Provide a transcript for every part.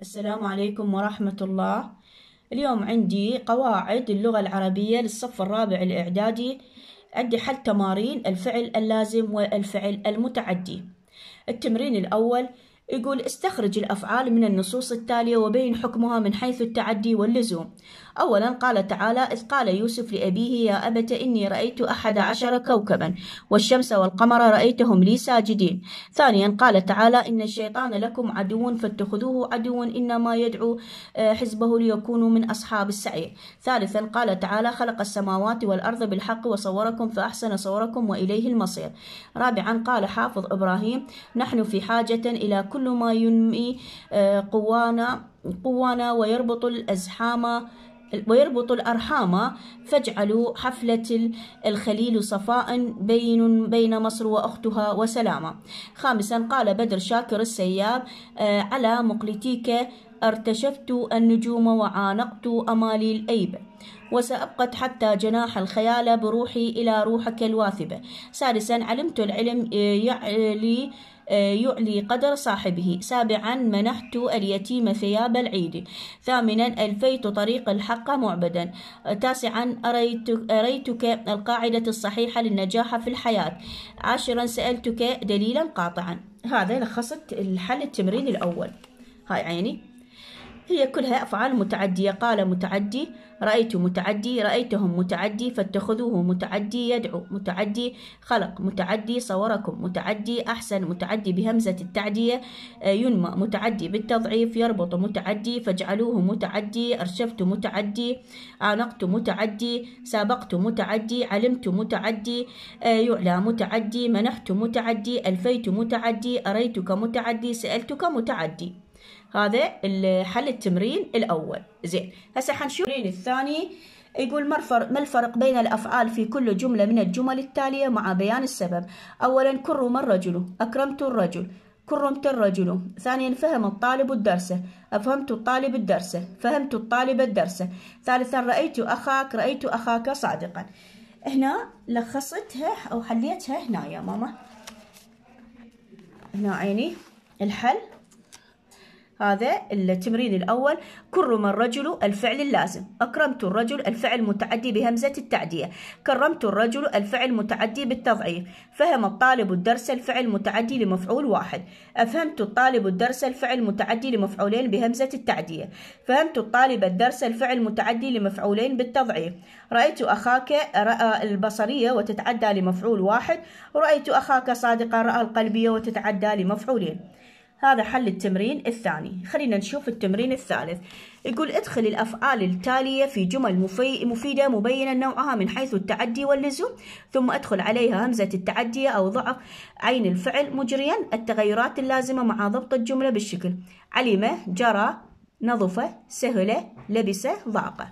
السلام عليكم ورحمة الله اليوم عندي قواعد اللغة العربية للصف الرابع الإعدادي عندي حل تمارين الفعل اللازم والفعل المتعدي التمرين الأول يقول استخرج الأفعال من النصوص التالية وبين حكمها من حيث التعدي واللزوم أولا قال تعالى إذ قال يوسف لأبيه يا أبت إني رأيت أحد عشر كوكبا والشمس والقمر رأيتهم لي ساجدين ثانيا قال تعالى إن الشيطان لكم عدو فاتخذوه عدوا إنما يدعو آه، حزبه ليكونوا من أصحاب السعير ثالثا قال تعالى خلق السماوات والأرض بالحق وصوركم فأحسن صوركم وإليه المصير رابعا قال حافظ إبراهيم نحن في حاجة إلى كل كل ما ينمي آه، قوانا قوانا ويربط الأزحام ويربط الأرحام فاجعلوا حفلة الخليل صفاء بين بين مصر وأختها وسلامة خامسا قال بدر شاكر السياب آه، على مقلتيك ارتشفت النجوم وعانقت أمالي الايب وسأبقت حتى جناح الخيال بروحي إلى روحك الواثبة سادسا علمت العلم آه، يعلي يعلي قدر صاحبه سابعا منحت اليتيم ثياب العيد ثامنا ألفيت طريق الحق معبدا تاسعا أريت أريتك القاعدة الصحيحة للنجاح في الحياة عاشرا سألتك دليلا قاطعا هذا لخصت الحل التمرين الأول هاي عيني هي كلها أفعال متعدية قال متعدي رأيت متعدي رأيتهم متعدي فاتخذوه متعدي يدعو متعدي خلق متعدي صوركم متعدي أحسن متعدي بهمزة التعدية آه، ينمى متعدي بالتضعيف يربط متعدي فاجعلوه متعدي أرشفت متعدي عانقت متعدي سابقت متعدي علمت متعدي آه، يعلى متعدي منحت متعدي ألفيت متعدي أريتك متعدي سألتك متعدي هذا حل التمرين الأول زين هسه حنشوف التمرين الثاني يقول ما الفرق بين الأفعال في كل جملة من الجمل التالية مع بيان السبب أولا كرم الرجل أكرمت الرجل كرمت الرجل ثانيا فهم الطالب الدرس أفهمت الطالب الدرس فهمت الطالب الدرس ثالثا رأيت أخاك رأيت أخاك صادقا هنا لخصتها أو حليتها هنا يا ماما هنا عيني الحل هذا التمرين الأول كرم الرجل الفعل اللازم أكرمت الرجل الفعل متعدي بهمزة التعدية كرمت الرجل الفعل متعدي بالتضعيف فهم الطالب الدرس الفعل متعدي لمفعول واحد أفهمت الطالب الدرس الفعل متعدي لمفعولين بهمزة التعدية فهمت الطالب الدرس الفعل متعدي لمفعولين بالتضعيف رأيت أخاك رأى البصرية وتتعدى لمفعول واحد ورأيت أخاك صادقا رأى القلبية وتتعدى لمفعولين هذا حل التمرين الثاني خلينا نشوف التمرين الثالث يقول ادخل الأفعال التالية في جمل مفي... مفيدة مبينة نوعها من حيث التعدي واللزوم ثم ادخل عليها همزة التعدية أو ضعف عين الفعل مجريا التغيرات اللازمة مع ضبط الجملة بالشكل علمه جرى نظفه سهله لبسه ضاقه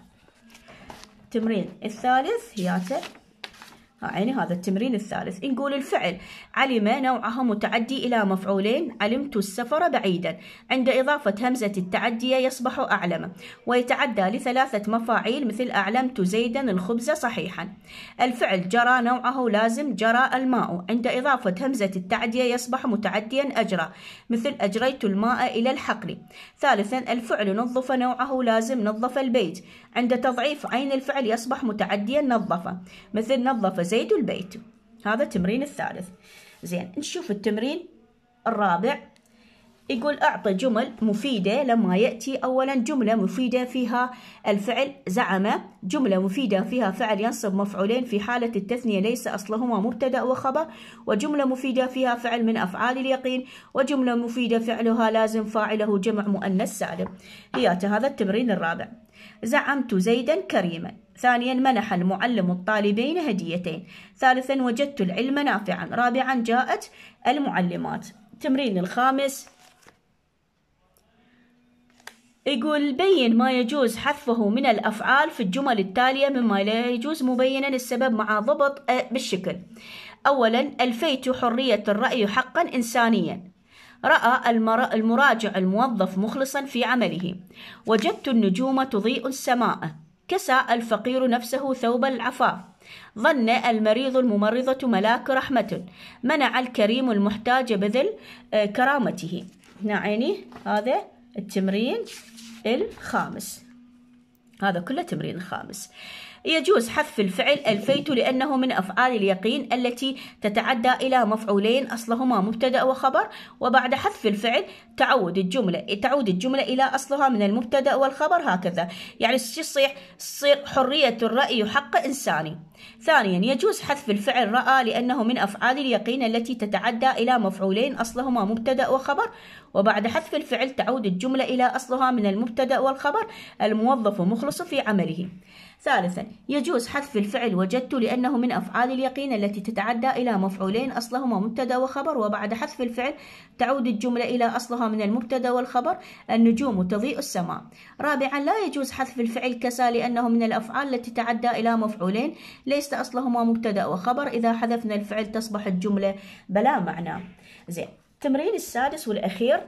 التمرين الثالث ياته يعني هذا التمرين الثالث نقول الفعل علم نوعها متعدي إلى مفعولين علمت السفر بعيدا عند إضافة همزة التعدية يصبح أعلم ويتعدى لثلاثة مفاعيل مثل أعلمت زيدا الخبز صحيحا الفعل جرى نوعه لازم جرى الماء عند إضافة همزة التعدية يصبح متعديا أجرى مثل أجريت الماء إلى الحقل ثالثا الفعل نظف نوعه لازم نظف البيت عند تضعيف عين الفعل يصبح متعديا نظف مثل نظف زيد البيت هذا التمرين الثالث زين نشوف التمرين الرابع يقول أعطى جمل مفيدة لما يأتي أولا جملة مفيدة فيها الفعل زعم جملة مفيدة فيها فعل ينصب مفعولين في حالة التثنية ليس أصلهما مبتدأ وخبر وجملة مفيدة فيها فعل من أفعال اليقين وجملة مفيدة فعلها لازم فاعله جمع مؤنث سالم هي هذا التمرين الرابع زعمت زيدا كريما ثانيا منح المعلم الطالبين هديتين ثالثا وجدت العلم نافعا رابعا جاءت المعلمات تمرين الخامس يقول بين ما يجوز حذفه من الأفعال في الجمل التالية مما لا يجوز مبينا السبب مع ضبط بالشكل أولا ألفيت حرية الرأي حقا إنسانيا رأى المراجع الموظف مخلصا في عمله وجدت النجوم تضيء السماء كسى الفقير نفسه ثوب العفاف ظن المريض الممرضة ملاك رحمة منع الكريم المحتاج بذل آه، كرامته عيني هذا التمرين الخامس هذا كله تمرين خامس يجوز حذف الفعل ألفيت لأنه من أفعال اليقين التي تتعدى إلى مفعولين أصلهما مبتدأ وخبر وبعد حذف الفعل تعود الجملة تعود الجملة إلى أصلها من المبتدأ والخبر هكذا يعني شو يصيح تصير حرية الرأي وحق إنساني ثانيا يجوز حذف الفعل رأى لأنه من أفعال اليقين التي تتعدى إلى مفعولين أصلهما مبتدأ وخبر وبعد حذف الفعل تعود الجملة إلى أصلها من المبتدأ والخبر الموظف مخلص في عمله ثالثا يجوز حذف الفعل وجدت لأنه من أفعال اليقين التي تتعدى إلى مفعولين أصلهما مبتدأ وخبر وبعد حذف الفعل تعود الجملة إلى أصلها من المبتدأ والخبر النجوم تضيء السماء رابعا لا يجوز حذف الفعل كسى لأنه من الأفعال التي تتعدى إلى مفعولين ليس أصلهما مبتدأ وخبر إذا حذفنا الفعل تصبح الجملة بلا معنى زين التمرين السادس والأخير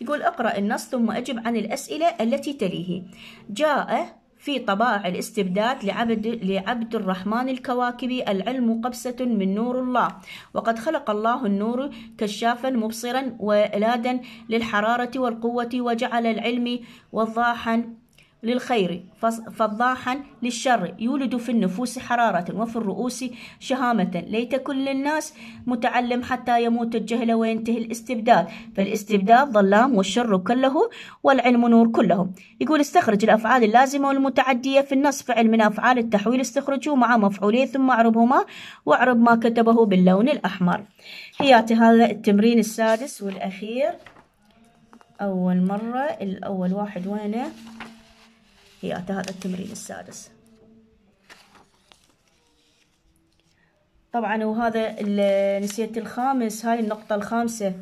يقول اقرأ النص ثم أجب عن الأسئلة التي تليه جاء في طبائع الاستبداد لعبد, لعبد الرحمن الكواكبي العلم قبسة من نور الله وقد خلق الله النور كشافا مبصرا ولادا للحرارة والقوة وجعل العلم وضاحا للخير فضاحا للشر يولد في النفوس حرارة وفي الرؤوس شهامة ليت كل الناس متعلم حتى يموت الجهل وينتهي الاستبداد فالاستبداد ظلام والشر كله والعلم نور كله يقول استخرج الأفعال اللازمة والمتعدية في النص فعل من أفعال التحويل استخرجه مع مفعوليه ثم أعربهما وأعرب ما كتبه باللون الأحمر حياتي هذا التمرين السادس والأخير أول مرة الأول واحد وينه تحديات هذا التمرين السادس طبعا وهذا نسيت الخامس هاي النقطة الخامسة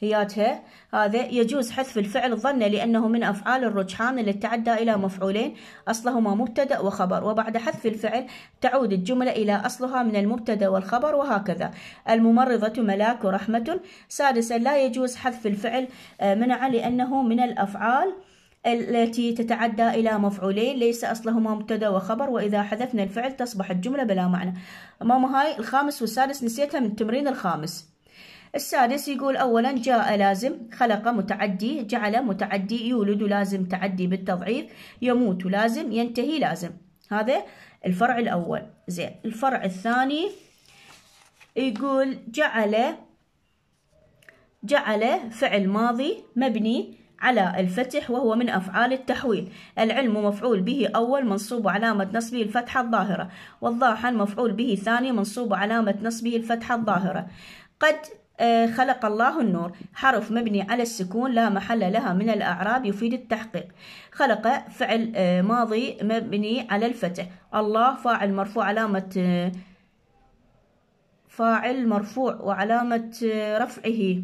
هياتها هذا يجوز حذف الفعل الظن لأنه من أفعال الرجحان اللي تعدى إلى مفعولين أصلهما مبتدأ وخبر وبعد حذف الفعل تعود الجملة إلى أصلها من المبتدأ والخبر وهكذا الممرضة ملاك رحمة سادسا لا يجوز حذف الفعل آه، منع لأنه من الأفعال التي تتعدى إلى مفعولين ليس أصلهما مبتدأ وخبر وإذا حذفنا الفعل تصبح الجملة بلا معنى ماما هاي الخامس والسادس نسيتها من التمرين الخامس السادس يقول أولا جاء لازم خلق متعدي جعل متعدي يولد لازم تعدي بالتضعيف يموت لازم ينتهي لازم هذا الفرع الأول زين الفرع الثاني يقول جعل جعل فعل ماضي مبني على الفتح وهو من أفعال التحويل العلم مفعول به أول منصوب علامة نصبه الفتحة الظاهرة والضاحا مفعول به ثاني منصوب علامة نصبه الفتحة الظاهرة قد آه، خلق الله النور حرف مبني على السكون لا محل لها من الأعراب يفيد التحقيق خلق فعل آه، ماضي مبني على الفتح الله فاعل مرفوع علامة آه، فاعل مرفوع وعلامة رفعه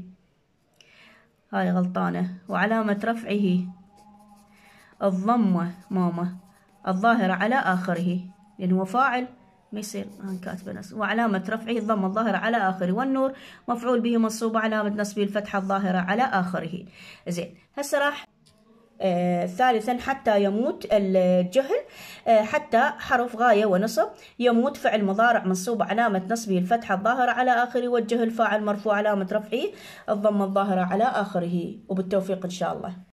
هاي غلطانة وعلامة رفعه الضمة ماما الظاهرة على آخره لأن يعني هو فاعل ما يصير أنا آه، كاتبة نص وعلامة رفعه الضمة الظاهرة على آخره والنور مفعول به منصوب علامة نصبه الفتحة الظاهرة على آخره زين هسه راح آه، ثالثا حتى يموت الجهل آه، حتى حرف غاية ونصب يموت فعل مضارع منصوب علامة نصبه الفتحة الظاهرة على آخره والجهل فاعل مرفوع علامة رفعه الضمة الظاهرة على آخره وبالتوفيق إن شاء الله